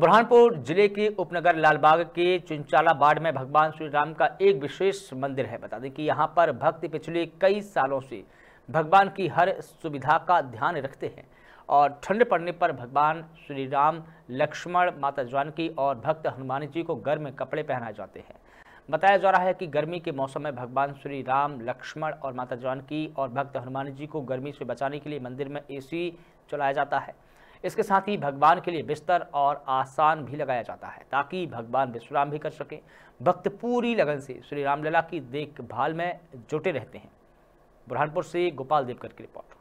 बुरहानपुर जिले के उपनगर लालबाग के चिंचाला बाड़ में भगवान श्री राम का एक विशेष मंदिर है बता दें कि यहाँ पर भक्त पिछले कई सालों से भगवान की हर सुविधा का ध्यान रखते हैं और ठंड पड़ने पर भगवान श्री राम लक्ष्मण माता जानकी और भक्त हनुमान जी को गर्म कपड़े पहनाए जाते हैं बताया जा रहा है कि गर्मी के मौसम में भगवान श्री राम लक्ष्मण और माता जानकी और भक्त हनुमान जी को गर्मी से बचाने के लिए मंदिर में ए चलाया जाता है इसके साथ ही भगवान के लिए बिस्तर और आसान भी लगाया जाता है ताकि भगवान विश्राम भी कर सकें भक्त पूरी लगन से श्री रामलला की देखभाल में जुटे रहते हैं बुरहानपुर से गोपाल देवकर की रिपोर्ट